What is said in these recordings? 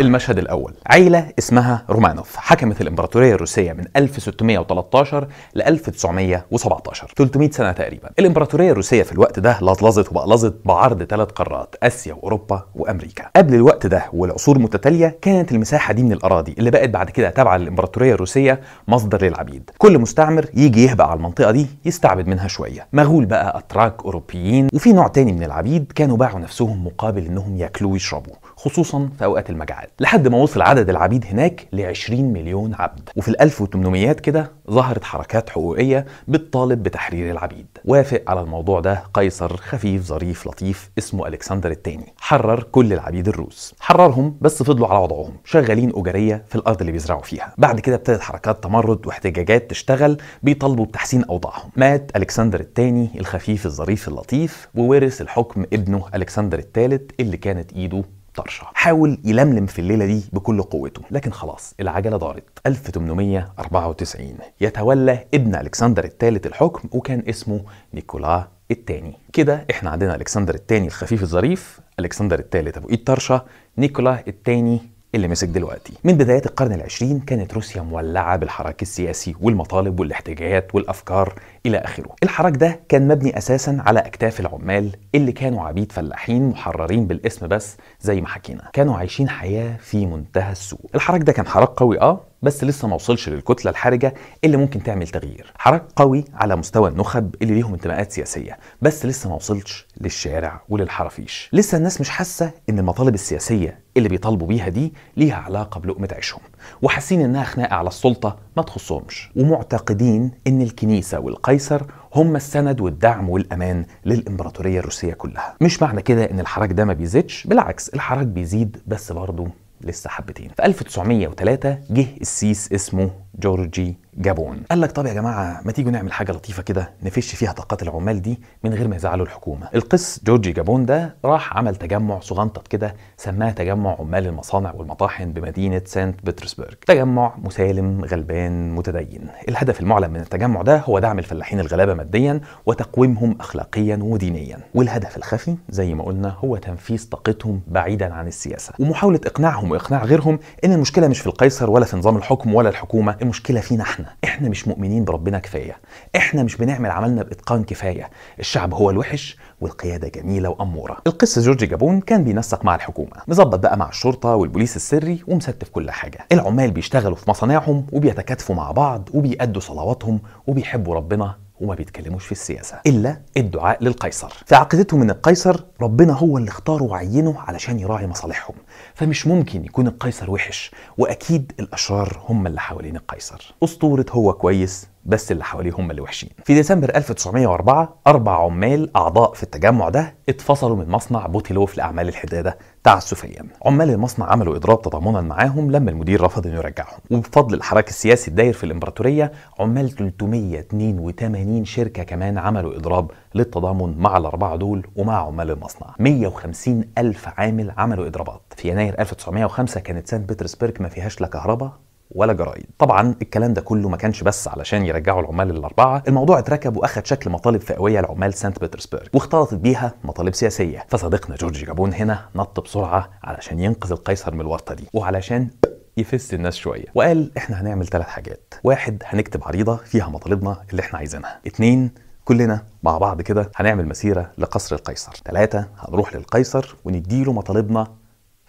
المشهد الأول عيلة اسمها رومانوف حكمت الإمبراطورية الروسية من 1613 ل 1917 300 سنة تقريبا الإمبراطورية الروسية في الوقت ده لطلظت وبقلظت بعرض ثلاث قارات آسيا وأوروبا وأمريكا قبل الوقت ده والعصور متتالية كانت المساحة دي من الأراضي اللي بقت بعد كده تابعة للإمبراطورية الروسية مصدر للعبيد كل مستعمر يجي يهبق على المنطقة دي يستعبد منها شوية مغول بقى أتراك أوروبيين وفي نوع تاني من العبيد كانوا باعوا نفسهم مقابل إنهم ياكلوا ويشربوا خصوصا في اوقات المجاعات لحد ما وصل عدد العبيد هناك ل 20 مليون عبد وفي ال 1800 كده ظهرت حركات حقوقيه بتطالب بتحرير العبيد وافق على الموضوع ده قيصر خفيف ظريف لطيف اسمه الكسندر الثاني حرر كل العبيد الروس حررهم بس فضلوا على وضعهم شغالين اجريه في الارض اللي بيزرعوا فيها بعد كده ابتدت حركات تمرد واحتجاجات تشتغل بيطالبوا بتحسين اوضاعهم مات الكسندر الثاني الخفيف الظريف اللطيف وورث الحكم ابنه الكسندر الثالث اللي كانت ايده طرشة حاول يلملم في الليلة دي بكل قوته لكن خلاص العجلة دارت 1894 يتولى ابن ألكسندر الثالث الحكم وكان اسمه نيكولا الثاني كده احنا عندنا ألكسندر الثاني الخفيف الظريف ألكسندر الثالث أبو إيد طرشة نيكولا الثاني اللي مسك دلوقتي من بدايات القرن العشرين كانت روسيا مولعة بالحراك السياسي والمطالب والاحتجاجات والأفكار إلى آخره الحراك ده كان مبني أساسا على أكتاف العمال اللي كانوا عبيد فلاحين محررين بالاسم بس زي ما حكينا كانوا عايشين حياة في منتهى السوء الحراك ده كان حراك قوي اه بس لسه ما وصلش للكتلة الحرجة اللي ممكن تعمل تغيير حراك قوي على مستوى النخب اللي ليهم انتماءات سياسية بس لسه ما وصلش للشارع وللحرافيش لسه الناس مش حاسة ان المطالب السياسية اللي بيطالبوا بيها دي ليها علاقة بلقمة عيشهم وحاسين انها خناقه على السلطه ما تخصهمش ومعتقدين ان الكنيسه والقيصر هم السند والدعم والامان للامبراطوريه الروسيه كلها مش معنى كده ان الحراك ده ما بيزيدش بالعكس الحراك بيزيد بس برضه لسه حبتين في 1903 جه السيس اسمه جورجي جابون قال لك طب يا جماعه ما تيجوا نعمل حاجه لطيفه كده نفش فيها طاقات العمال دي من غير ما يزعلوا الحكومه القس جورجي جابون ده راح عمل تجمع صغنطط كده سماه تجمع عمال المصانع والمطاحن بمدينه سانت بطرسبرغ تجمع مسالم غلبان متدين الهدف المعلن من التجمع ده هو دعم الفلاحين الغلابه ماديا وتقويمهم اخلاقيا ودينيا والهدف الخفي زي ما قلنا هو تنفيذ طاقتهم بعيدا عن السياسه ومحاوله اقناعهم واقناع غيرهم ان المشكله مش في القيصر ولا في نظام الحكم ولا الحكومه ايه المشكله فينا احنا احنا مش مؤمنين بربنا كفايه احنا مش بنعمل عملنا باتقان كفايه الشعب هو الوحش والقياده جميله واموره القس جورج جابون كان بينسق مع الحكومه مظبط بقى مع الشرطه والبوليس السري ومستف كل حاجه العمال بيشتغلوا في مصانعهم وبيتكاتفوا مع بعض وبيأدوا صلواتهم وبيحبوا ربنا وما بيتكلموش في السياسه الا الدعاء للقيصر في عقيدتهم ان القيصر ربنا هو اللي اختاره وعينه علشان يراعي مصالحهم فمش ممكن يكون القيصر وحش واكيد الاشرار هم اللي حوالين القيصر اسطوره هو كويس بس اللي حواليه هم اللي وحشين. في ديسمبر 1904 أربع عمال أعضاء في التجمع ده اتفصلوا من مصنع بوتيلوف لأعمال الحدادة تعسفيا عمال المصنع عملوا اضراب تضامنا معاهم لما المدير رفض انه يرجعهم وبفضل الحراك السياسي الداير في الامبراطوريه عمال 382 شركه كمان عملوا اضراب للتضامن مع الاربعه دول ومع عمال المصنع 150 الف عامل عملوا اضرابات في يناير 1905 كانت سان بطرسبرغ ما فيهاش لا كهرباء ولا جرائد طبعا الكلام ده كله ما كانش بس علشان يرجعوا العمال الاربعه الموضوع اتركب واخد شكل مطالب فئويه لعمال سانت بيترسبرغ واختلطت بيها مطالب سياسيه فصديقنا جورج جابون هنا نط بسرعه علشان ينقذ القيصر من الورطه دي وعلشان يفس الناس شويه وقال احنا هنعمل ثلاث حاجات واحد هنكتب عريضه فيها مطالبنا اللي احنا عايزينها اتنين كلنا مع بعض كده هنعمل مسيره لقصر القيصر ثلاثة هنروح للقيصر ونديله مطالبنا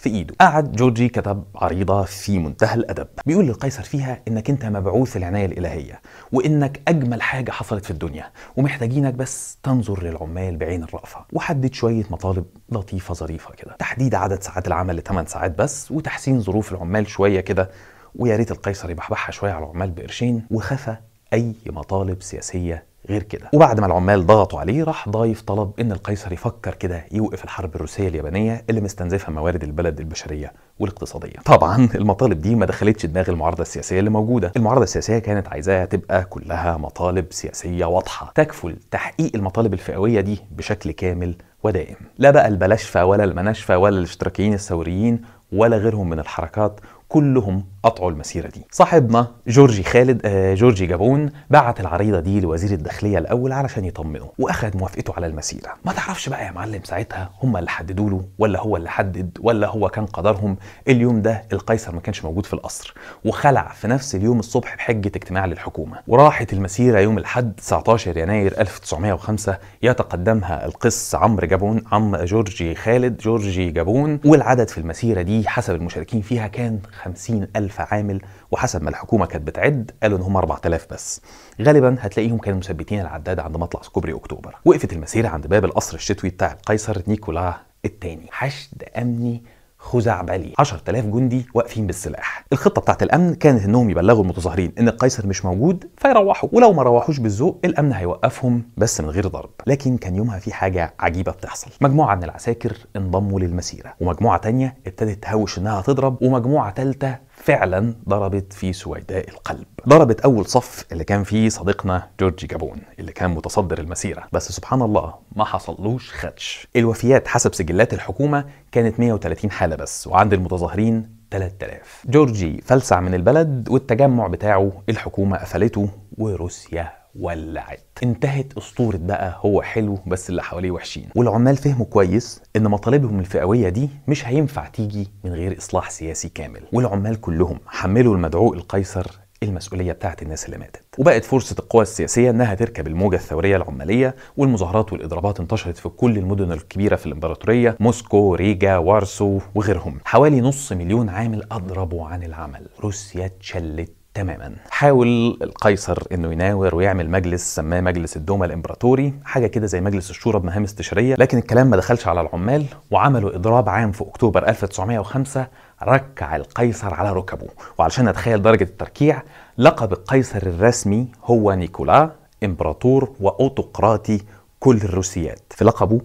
في ايده قعد جورجي كتب عريضه في منتهى الادب بيقول للقيصر فيها انك انت مبعوث العنايه الالهيه وانك اجمل حاجه حصلت في الدنيا ومحتاجينك بس تنظر للعمال بعين الرأفه وحدد شويه مطالب لطيفه ظريفه كده تحديد عدد ساعات العمل ل 8 ساعات بس وتحسين ظروف العمال شويه كده ويا ريت القيصر يبحبحها شويه على العمال بقرشين وخفى اي مطالب سياسيه غير كده وبعد ما العمال ضغطوا عليه راح ضايف طلب ان القيصر يفكر كده يوقف الحرب الروسيه اليابانيه اللي مستنزفه موارد البلد البشريه والاقتصاديه طبعا المطالب دي ما دخلتش دماغ المعارضه السياسيه اللي موجوده المعارضه السياسيه كانت عايزاها تبقى كلها مطالب سياسيه واضحه تكفل تحقيق المطالب الفئويه دي بشكل كامل ودائم لا بقى البلاشفه ولا المناشفه ولا الاشتراكيين الثوريين ولا غيرهم من الحركات كلهم قطعوا المسيرة دي صاحبنا جورجي خالد آه جورجي جابون بعت العريضة دي لوزير الداخلية الأول علشان يطمنه وأخد موافقته على المسيرة ما تعرفش بقى يا معلم ساعتها هم اللي حددوا له ولا هو اللي حدد ولا هو كان قدرهم اليوم ده القيصر ما كانش موجود في القصر وخلع في نفس اليوم الصبح بحجة اجتماع للحكومة وراحت المسيرة يوم الاحد 19 يناير 1905 يتقدمها القس عمرو جابون عم جورجي خالد جورجي جابون والعدد في المسيرة دي حسب المشاركين فيها كان 50 ألف 1000 عامل وحسب ما الحكومه كانت بتعد قالوا ان هم 4000 بس غالبا هتلاقيهم كانوا مثبتين العداد عند مطلع كوبري اكتوبر وقفت المسيره عند باب القصر الشتوي بتاع القيصر نيكولا الثاني حشد امني خزعبلي 10000 جندي واقفين بالسلاح الخطه بتاعه الامن كانت انهم يبلغوا المتظاهرين ان القيصر مش موجود فيروحوا ولو ما روحوش بالذوق الامن هيوقفهم بس من غير ضرب لكن كان يومها في حاجه عجيبه بتحصل مجموعه من العساكر انضموا للمسيره ومجموعه تانية ابتدت تهوش انها تضرب ومجموعه ثالثه فعلا ضربت في سويداء القلب ضربت اول صف اللي كان فيه صديقنا جورج جابون اللي كان متصدر المسيره بس سبحان الله ما حصلوش خدش الوفيات حسب سجلات الحكومه كانت 130 حاله بس وعند المتظاهرين 3000 جورجي فلسع من البلد والتجمع بتاعه الحكومه قفلته وروسيا ولعت انتهت اسطوره بقى هو حلو بس اللي حواليه وحشين والعمال فهموا كويس ان مطالبهم الفئويه دي مش هينفع تيجي من غير اصلاح سياسي كامل والعمال كلهم حملوا المدعو القيصر المسؤولية بتاعت الناس اللي ماتت وبقت فرصة القوى السياسية انها تركب الموجة الثورية العمالية والمظاهرات والاضرابات انتشرت في كل المدن الكبيرة في الامبراطورية موسكو ريجا وارسو وغيرهم حوالي نص مليون عامل اضربوا عن العمل روسيا اتشلت تماما حاول القيصر انه يناور ويعمل مجلس سماه مجلس الدومة الامبراطوري حاجه كده زي مجلس الشورى بمهام استشاريه لكن الكلام ما دخلش على العمال وعملوا اضراب عام في اكتوبر 1905 ركع القيصر على ركبه وعلشان اتخيل درجه التركيع لقب القيصر الرسمي هو نيكولا امبراطور واوتقراطي كل الروسيات في لقبه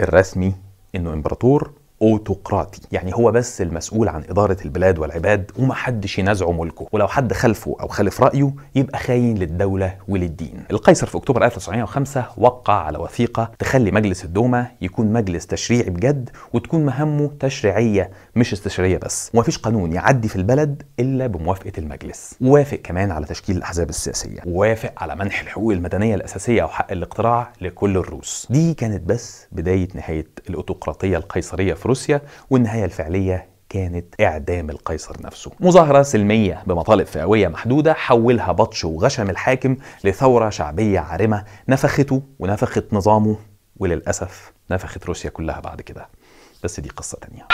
الرسمي انه امبراطور اوتوقراطي يعني هو بس المسؤول عن اداره البلاد والعباد ومحدش ينازعه ملكه ولو حد خلفه او خالف رايه يبقى خاين للدوله وللدين القيصر في اكتوبر 1905 وقع على وثيقه تخلي مجلس الدومه يكون مجلس تشريعي بجد وتكون مهامه تشريعيه مش استشاريه بس ومفيش قانون يعدي في البلد الا بموافقه المجلس ووافق كمان على تشكيل الاحزاب السياسيه ووافق على منح الحقوق المدنيه الاساسيه او حق الاقتراع لكل الروس دي كانت بس بدايه نهايه الاوتوقراطيه القيصريه في روسيا والنهاية الفعلية كانت إعدام القيصر نفسه مظاهرة سلمية بمطالب فئوية محدودة حولها بطش وغشم الحاكم لثورة شعبية عارمة نفخته ونفخت نظامه وللأسف نفخت روسيا كلها بعد كده بس دي قصة تانية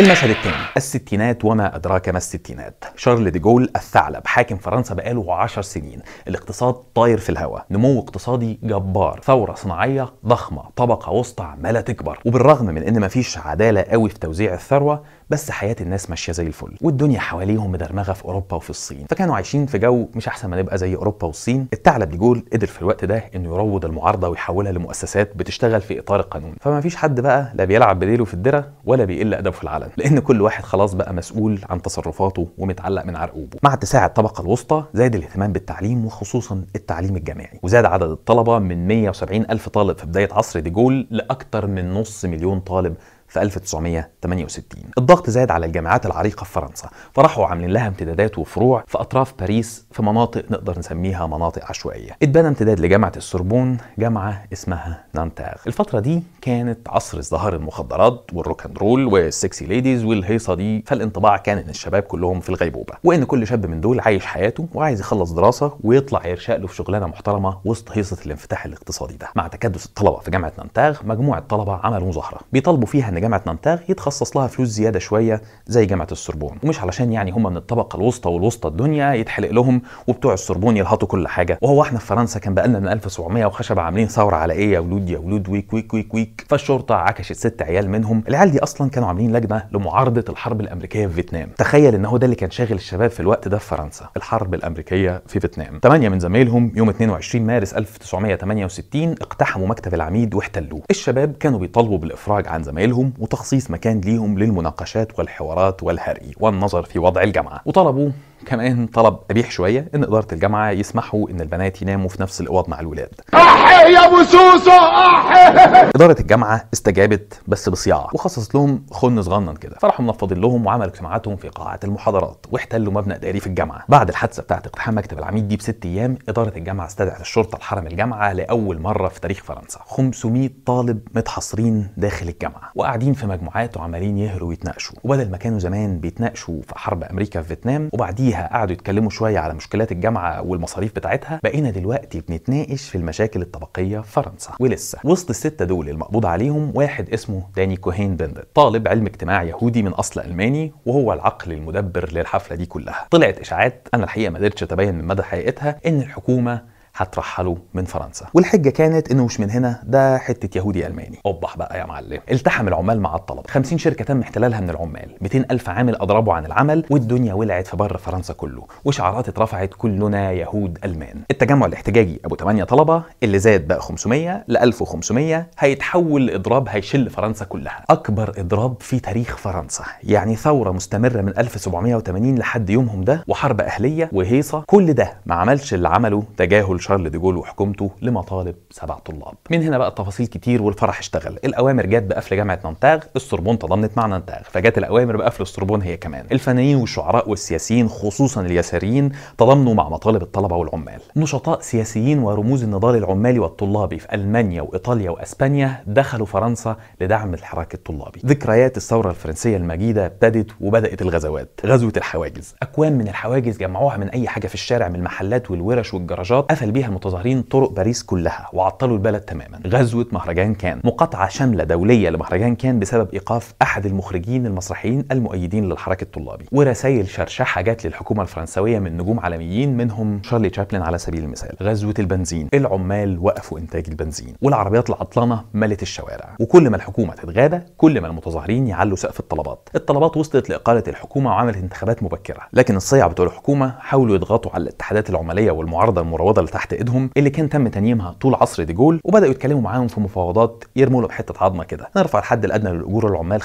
المشهد الثاني الستينات وما أدراك ما الستينات شارل دي جول الثعلب حاكم فرنسا بقاله 10 سنين الاقتصاد طاير في الهواء نمو اقتصادي جبار ثورة صناعية ضخمة طبقة وسطى عمالة تكبر وبالرغم من ان مفيش عدالة قوي في توزيع الثروة بس حياه الناس ماشيه زي الفل والدنيا حواليهم مدرمغه في اوروبا وفي الصين فكانوا عايشين في جو مش احسن ما نبقى زي اوروبا والصين الثعلب لجول قدر في الوقت ده انه يروض المعارضه ويحولها لمؤسسات بتشتغل في اطار القانون فما فيش حد بقى لا بيلعب بديله في الدره ولا بيقل ادبه في العلن لان كل واحد خلاص بقى مسؤول عن تصرفاته ومتعلق من عرقوبه مع اتساع الطبقه الوسطى زاد الاهتمام بالتعليم وخصوصا التعليم الجامعي وزاد عدد الطلبه من 170 الف طالب في بدايه عصر ديجول لاكثر من نص مليون طالب في 1968 الضغط زاد على الجامعات العريقة في فرنسا فراحوا عاملين لها امتدادات وفروع في أطراف باريس في مناطق نقدر نسميها مناطق عشوائية اتبنى امتداد لجامعة السوربون جامعة اسمها نانتاغ الفترة دي كانت عصر ازدهار المخدرات والروك اند رول والسكسي ليديز والهيصة دي فالانطباع كان ان الشباب كلهم في الغيبوبة وان كل شاب من دول عايش حياته وعايز يخلص دراسة ويطلع يرشق له في شغلانة محترمة وسط هيصة الانفتاح الاقتصادي ده مع تكدس الطلبة في جامعة نانتاغ مجموعة طلبة عملوا مظاهرة بيطالبوا فيها ان جامعه نانتاغ يتخصص لها فلوس زياده شويه زي جامعه السربون ومش علشان يعني هم من الطبقه الوسطى والوسطى الدنيا يتحلق لهم وبتوع السربون يلهطوا كل حاجه وهو احنا في فرنسا كان بقالنا من 1700 وخشب عاملين ثوره على ايه يا ولود يا ولود ويك ويك ويك ويك فالشرطه عكشت ست عيال منهم العيال دي اصلا كانوا عاملين لجنه لمعارضه الحرب الامريكيه في فيتنام تخيل ان هو ده اللي كان شاغل الشباب في الوقت ده في فرنسا الحرب الامريكيه في فيتنام ثمانيه من زمايلهم يوم 22 مارس 1968 اقتحموا مكتب العميد واحتلوه الشباب كانوا بيطالبوا بالافراج عن زمايلهم وتخصيص مكان ليهم للمناقشات والحوارات والهري والنظر في وضع الجامعة وطلبوا كمان طلب قبيح شويه ان اداره الجامعه يسمحوا ان البنات يناموا في نفس الاوض مع الولاد أحيه يا ابو سوسو أحيه اداره الجامعه استجابت بس بصياعه وخصصت لهم خن صغنن كده فراحوا منفضين لهم وعملوا اجتماعاتهم في قاعه المحاضرات واحتلوا مبنى اداري في الجامعه بعد الحادثه بتاعه اقتحام مكتب العميد دي بست ايام اداره الجامعه استدعت الشرطه لحرم الجامعه لاول مره في تاريخ فرنسا 500 طالب متحصرين داخل الجامعه وقاعدين في مجموعات وعمالين يهروا ويتناقشوا وبدل ما كانوا زمان بيتناقشوا في حرب امريكا في فيتنام وبعديها فيها قعدوا يتكلموا شويه على مشكلات الجامعه والمصاريف بتاعتها بقينا دلوقتي بنتناقش في المشاكل الطبقيه في فرنسا ولسه وسط السته دول المقبوض عليهم واحد اسمه داني كوهين بندت طالب علم اجتماع يهودي من اصل الماني وهو العقل المدبر للحفله دي كلها طلعت اشاعات انا الحقيقه ما قدرتش اتبين من مدى حقيقتها ان الحكومه هترحلوا من فرنسا والحجه كانت انه مش من هنا ده حته يهودي الماني اوبح بقى يا معلم التحم العمال مع الطلبه 50 شركه تم احتلالها من العمال 200 الف عامل اضربوا عن العمل والدنيا ولعت في بر فرنسا كله وشعارات اترفعت كلنا يهود المان التجمع الاحتجاجي ابو 8 طلبه اللي زاد بقى 500 ل 1500 هيتحول لاضراب هيشل فرنسا كلها اكبر اضراب في تاريخ فرنسا يعني ثوره مستمره من 1780 لحد يومهم ده وحرب اهليه وهيصه كل ده ما عملش اللي عمله تجاهل شارل ديجول وحكومته لمطالب سبع طلاب من هنا بقى التفاصيل كتير والفرح اشتغل الاوامر جت بقفل جامعه نانتاغ السوربون تضامنت مع نانتاغ فجت الاوامر بقفل السوربون هي كمان الفنانين والشعراء والسياسيين خصوصا اليساريين تضامنوا مع مطالب الطلبه والعمال نشطاء سياسيين ورموز النضال العمالي والطلابي في المانيا وايطاليا واسبانيا دخلوا فرنسا لدعم الحراك الطلابي ذكريات الثوره الفرنسيه المجيده ابتدت وبدات الغزوات غزوه الحواجز اكوام من الحواجز جمعوها من اي حاجه في الشارع من المحلات والورش والجراجات قفل بيها بيها متظاهرين طرق باريس كلها وعطلوا البلد تماما غزوة مهرجان كان مقاطعة شاملة دولية لمهرجان كان بسبب إيقاف أحد المخرجين المسرحيين المؤيدين للحركه الطلابي ورسائل شرشحة جات للحكومة الفرنسوية من نجوم عالميين منهم شارلي تشابلن على سبيل المثال غزوة البنزين العمال وقفوا إنتاج البنزين والعربيات العطلانة ملت الشوارع وكل ما الحكومة تتغاضى كل ما المتظاهرين يعلوا سقف الطلبات الطلبات وصلت لإقالة الحكومة وعملت انتخابات مبكرة لكن الصيع بتوع الحكومة حاولوا يضغطوا على الاتحادات العمالية والمعارضة المروضة تحت ايدهم اللي كان تم تنييمها طول عصر ديجول وبداوا يتكلموا معاهم في مفاوضات يرموا له بحته عظمه كده نرفع الحد الادنى للاجور العمال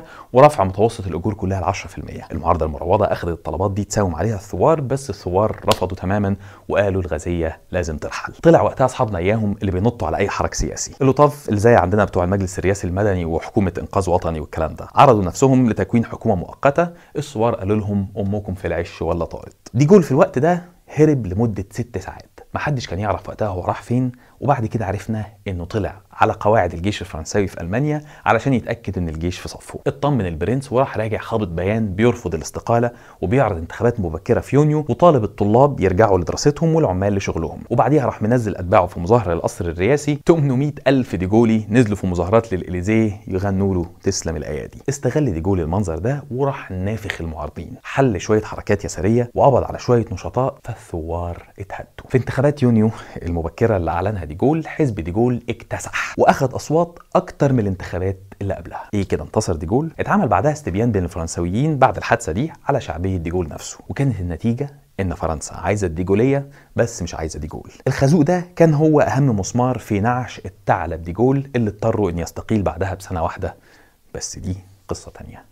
25% ورفع متوسط الاجور كلها ل 10% المعارضه المروضه اخذت الطلبات دي تساوم عليها الثوار بس الثوار رفضوا تماما وقالوا الغازيه لازم ترحل طلع وقتها اصحابنا اياهم اللي بينطوا على اي حرك سياسي اللطاف اللي زي عندنا بتوع المجلس الرئاسي المدني وحكومه انقاذ وطني والكلام ده عرضوا نفسهم لتكوين حكومه مؤقته الثوار قالوا لهم امكم في العش ولا طارت ديجول في الوقت ده هرب لمدة ست ساعات محدش كان يعرف وقتها هو راح فين وبعد كده عرفنا انه طلع على قواعد الجيش الفرنساوي في المانيا علشان يتاكد ان الجيش في صفه اطمن البرنس وراح راجع خابط بيان بيرفض الاستقاله وبيعرض انتخابات مبكره في يونيو وطالب الطلاب يرجعوا لدراستهم والعمال لشغلهم وبعديها راح منزل اتباعه في مظاهره للقصر الرئاسي 800 الف ديجولي نزلوا في مظاهرات للاليزيه يغنوا له تسلم الايادي استغل ديجولي المنظر ده وراح نافخ المعارضين حل شويه حركات يساريه وقبض على شويه نشطاء فالثوار اتهدوا في انتخابات يونيو المبكره اللي اعلنها ديجول حزب ديجول اكتسح واخد اصوات اكتر من الانتخابات اللي قبلها ايه كده انتصر ديجول اتعمل بعدها استبيان بين الفرنسويين بعد الحادثه دي على شعبيه ديجول نفسه وكانت النتيجه ان فرنسا عايزه الديجوليه بس مش عايزه ديجول الخازوق ده كان هو اهم مسمار في نعش الثعلب ديجول اللي اضطروا ان يستقيل بعدها بسنه واحده بس دي قصه تانيه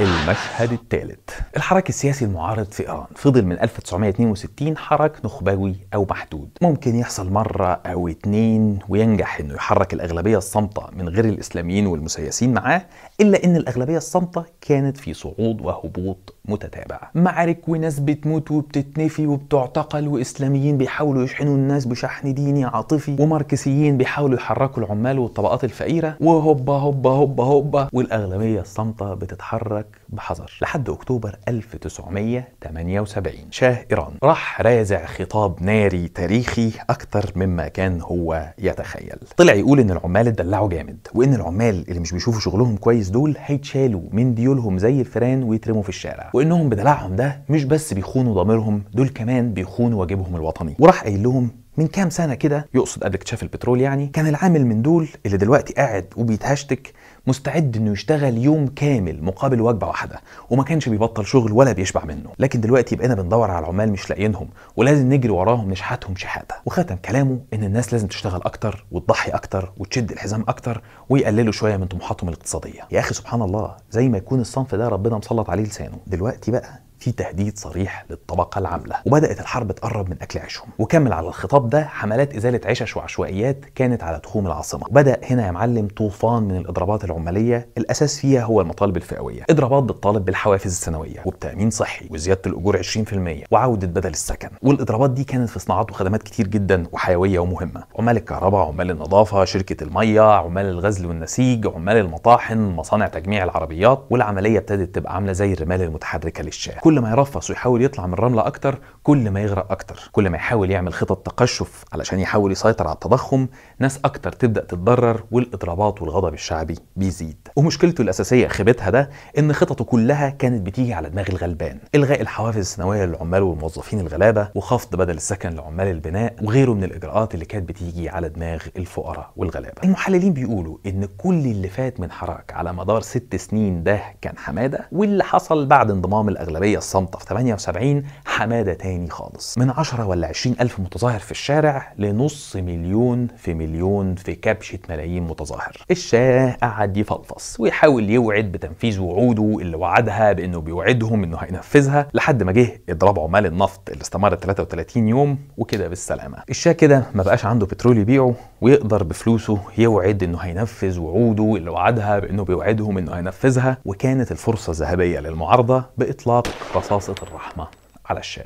المشهد الثالث الحراك السياسي المعارض في ايران فضل من 1962 حراك نخبوي او محدود ممكن يحصل مره او اتنين وينجح انه يحرك الاغلبيه الصامته من غير الاسلاميين والمسيسين معاه الا ان الاغلبيه الصامته كانت في صعود وهبوط متتابع معارك وناس بتموت وبتتنفي وبتعتقل واسلاميين بيحاولوا يشحنوا الناس بشحن ديني عاطفي وماركسيين بيحاولوا يحركوا العمال والطبقات الفقيره وهوبا هوبا هوبا هوبا والاغلبيه الصامته بتتحرك تتحرك بحذر لحد أكتوبر 1978 شاه إيران راح رازع خطاب ناري تاريخي أكتر مما كان هو يتخيل طلع يقول إن العمال اتدلعوا جامد وإن العمال اللي مش بيشوفوا شغلهم كويس دول هيتشالوا من ديولهم زي الفيران ويترموا في الشارع وإنهم بدلعهم ده مش بس بيخونوا ضميرهم دول كمان بيخونوا واجبهم الوطني وراح قايل لهم من كام سنه كده يقصد قبل اكتشاف البترول يعني كان العامل من دول اللي دلوقتي قاعد وبيتهشتك مستعد انه يشتغل يوم كامل مقابل وجبه واحده وما كانش بيبطل شغل ولا بيشبع منه لكن دلوقتي بقينا بندور على العمال مش لاقيينهم ولازم نجري وراهم نشحتهم شحاته وختم كلامه ان الناس لازم تشتغل اكتر وتضحي اكتر وتشد الحزام اكتر ويقللوا شويه من طموحاتهم الاقتصاديه يا اخي سبحان الله زي ما يكون الصنف ده ربنا مسلط عليه لسانه دلوقتي بقى في تهديد صريح للطبقة العاملة وبدأت الحرب تقرب من أكل عيشهم وكمل على الخطاب ده حملات إزالة عشش وعشوائيات كانت على تخوم العاصمة وبدأ هنا يا معلم طوفان من الإضرابات العمالية الأساس فيها هو المطالب الفئوية إضرابات بتطالب بالحوافز السنوية وبتأمين صحي وزيادة الأجور 20% وعودة بدل السكن والإضرابات دي كانت في صناعات وخدمات كتير جدا وحيوية ومهمة عمال الكهرباء عمال النظافة شركة المية عمال الغزل والنسيج عمال المطاحن مصانع تجميع العربيات والعملية ابتدت تبقى عاملة زي الرمال المتحركة للشارع كل ما يرفص ويحاول يطلع من الرمله اكتر كل ما يغرق اكتر كل ما يحاول يعمل خطط تقشف علشان يحاول يسيطر على التضخم ناس اكتر تبدا تتضرر والاضرابات والغضب الشعبي بيزيد ومشكلته الاساسيه خيبتها ده ان خططه كلها كانت بتيجي على دماغ الغلبان الغاء الحوافز السنويه للعمال والموظفين الغلابه وخفض بدل السكن لعمال البناء وغيره من الاجراءات اللي كانت بتيجي على دماغ الفقراء والغلابه المحللين بيقولوا ان كل اللي فات من حراك على مدار ست سنين ده كان حماده واللي حصل بعد انضمام الاغلبيه الصامته في 78 حماده تاني خالص من 10 ولا 20 الف متظاهر في الشارع لنص مليون في مليون مليون في كبشة ملايين متظاهر الشاه قعد يفلفص ويحاول يوعد بتنفيذ وعوده اللي وعدها بانه بيوعدهم انه هينفذها لحد ما جه اضراب عمال النفط اللي استمر 33 يوم وكده بالسلامة الشاه كده ما بقاش عنده بترول يبيعه ويقدر بفلوسه يوعد انه هينفذ وعوده اللي وعدها بانه بيوعدهم انه هينفذها وكانت الفرصة الذهبية للمعارضة بإطلاق رصاصة الرحمة على الشاه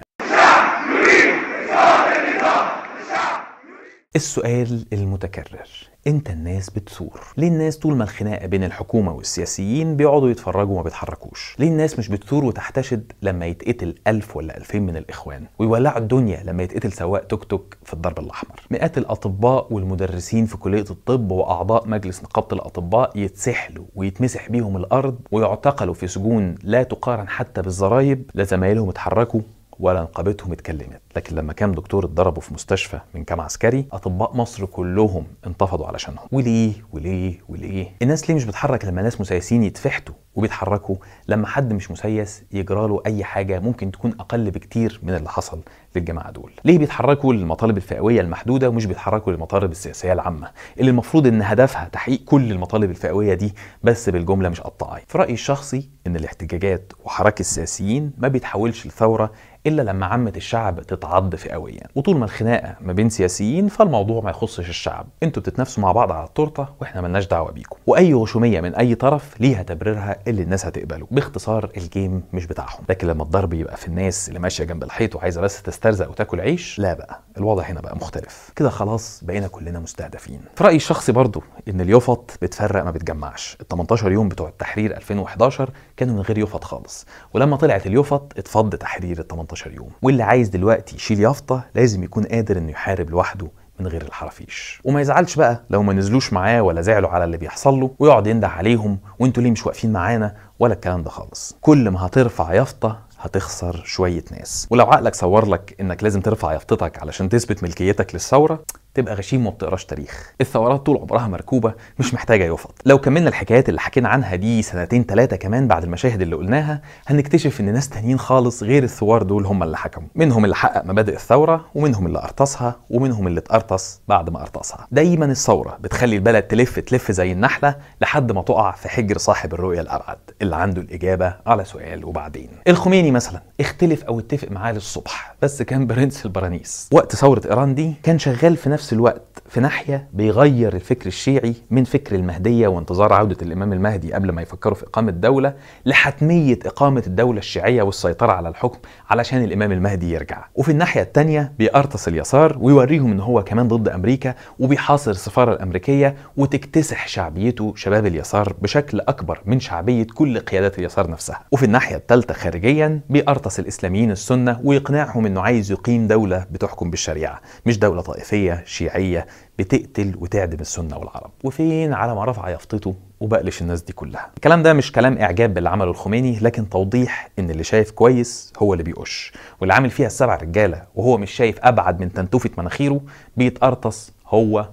السؤال المتكرر انت الناس بتثور ليه الناس طول ما الخناقه بين الحكومه والسياسيين بيقعدوا يتفرجوا وما بيتحركوش ليه الناس مش بتثور وتحتشد لما يتقتل ألف ولا ألفين من الاخوان ويولعوا الدنيا لما يتقتل سواق توك توك في الضرب الاحمر مئات الاطباء والمدرسين في كليه الطب واعضاء مجلس نقابه الاطباء يتسحلوا ويتمسح بيهم الارض ويعتقلوا في سجون لا تقارن حتى بالزرايب لزمايلهم اتحركوا ولا نقابتهم اتكلمت لكن لما كام دكتور اتضربوا في مستشفى من كام عسكري اطباء مصر كلهم انتفضوا علشانهم وليه وليه وليه الناس ليه مش بتحرك لما ناس مسيسين يتفحتوا وبيتحركوا لما حد مش مسيس يجرى له اي حاجه ممكن تكون اقل بكتير من اللي حصل للجماعه دول ليه بيتحركوا للمطالب الفئويه المحدوده ومش بيتحركوا للمطالب السياسيه العامه اللي المفروض ان هدفها تحقيق كل المطالب الفئويه دي بس بالجمله مش قطاعيه في رايي الشخصي ان الاحتجاجات وحراك السياسيين ما بيتحولش لثوره الا لما عامه الشعب تتعض فئويا وطول ما الخناقه ما بين سياسيين فالموضوع ما يخصش الشعب انتوا بتتنافسوا مع بعض على التورته واحنا ملناش دعوه بيكم واي غشوميه من اي طرف ليها تبريرها اللي الناس هتقبله باختصار الجيم مش بتاعهم لكن لما الضرب يبقى في الناس اللي ماشيه جنب الحيط وعايزه بس تسترزق وتاكل عيش لا بقى الوضع هنا بقى مختلف كده خلاص بقينا كلنا مستهدفين في رايي الشخصي برضو ان اليوفط بتفرق ما بتجمعش ال 18 يوم بتوع التحرير 2011 كانوا من غير يوفط خالص ولما طلعت اليوفط اتفض تحرير ال 18 18 يوم واللي عايز دلوقتي يشيل يافطه لازم يكون قادر انه يحارب لوحده من غير الحرافيش وما يزعلش بقى لو ما نزلوش معاه ولا زعلوا على اللي بيحصل له ويقعد ينده عليهم وانتوا ليه مش واقفين معانا ولا الكلام ده خالص كل ما هترفع يافطه هتخسر شوية ناس ولو عقلك صور لك انك لازم ترفع يافطتك علشان تثبت ملكيتك للثورة تبقى غشيم وما بتقراش تاريخ الثورات طول عمرها مركوبه مش محتاجه يفط لو كملنا الحكايات اللي حكينا عنها دي سنتين ثلاثه كمان بعد المشاهد اللي قلناها هنكتشف ان ناس تانيين خالص غير الثوار دول هم اللي حكموا منهم اللي حقق مبادئ الثوره ومنهم اللي ارتصها ومنهم اللي اتقرطس بعد ما ارتصها دايما الثوره بتخلي البلد تلف تلف زي النحله لحد ما تقع في حجر صاحب الرؤيه الابعد اللي عنده الاجابه على سؤال وبعدين الخميني مثلا اختلف او اتفق معاه للصبح بس كان برنس البرانيس وقت ثوره ايران دي كان شغال في نفس نفس الوقت في ناحية بيغير الفكر الشيعي من فكر المهدية وانتظار عودة الإمام المهدي قبل ما يفكروا في إقامة دولة لحتمية إقامة الدولة الشيعية والسيطرة على الحكم علشان الإمام المهدي يرجع وفي الناحية التانية بيقرطص اليسار ويوريهم إن هو كمان ضد أمريكا وبيحاصر السفارة الأمريكية وتكتسح شعبيته شباب اليسار بشكل أكبر من شعبية كل قيادات اليسار نفسها وفي الناحية الثالثة خارجيا بيقرطص الإسلاميين السنة ويقنعهم إنه عايز يقيم دولة بتحكم بالشريعة مش دولة طائفية شيعية بتقتل وتعدم السنة والعرب وفين على ما رفع يفطته وبقلش الناس دي كلها الكلام ده مش كلام إعجاب باللي عمله الخميني لكن توضيح إن اللي شايف كويس هو اللي بيقش واللي عامل فيها السبع رجالة وهو مش شايف أبعد من تنتوفة مناخيره بيتقرطص هو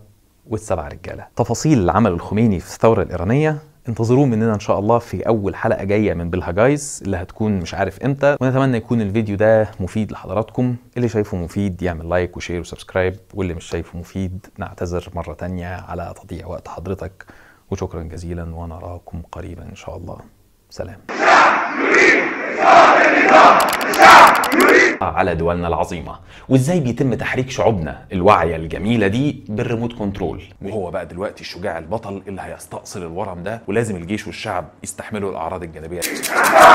والسبع رجالة تفاصيل عمل الخميني في الثورة الإيرانية انتظروه مننا ان شاء الله في اول حلقه جايه من بالهجايز اللي هتكون مش عارف امتى ونتمنى يكون الفيديو ده مفيد لحضراتكم اللي شايفه مفيد يعمل لايك وشير وسبسكرايب واللي مش شايفه مفيد نعتذر مره تانية على تضييع وقت حضرتك وشكرا جزيلا ونراكم قريبا ان شاء الله سلام آه، على دولنا العظيمة وازاي بيتم تحريك شعوبنا الواعية الجميلة دي بالريموت كنترول وهو بقى دلوقتي الشجاع البطل اللي هيستأصل الورم ده ولازم الجيش والشعب يستحملوا الأعراض الجانبية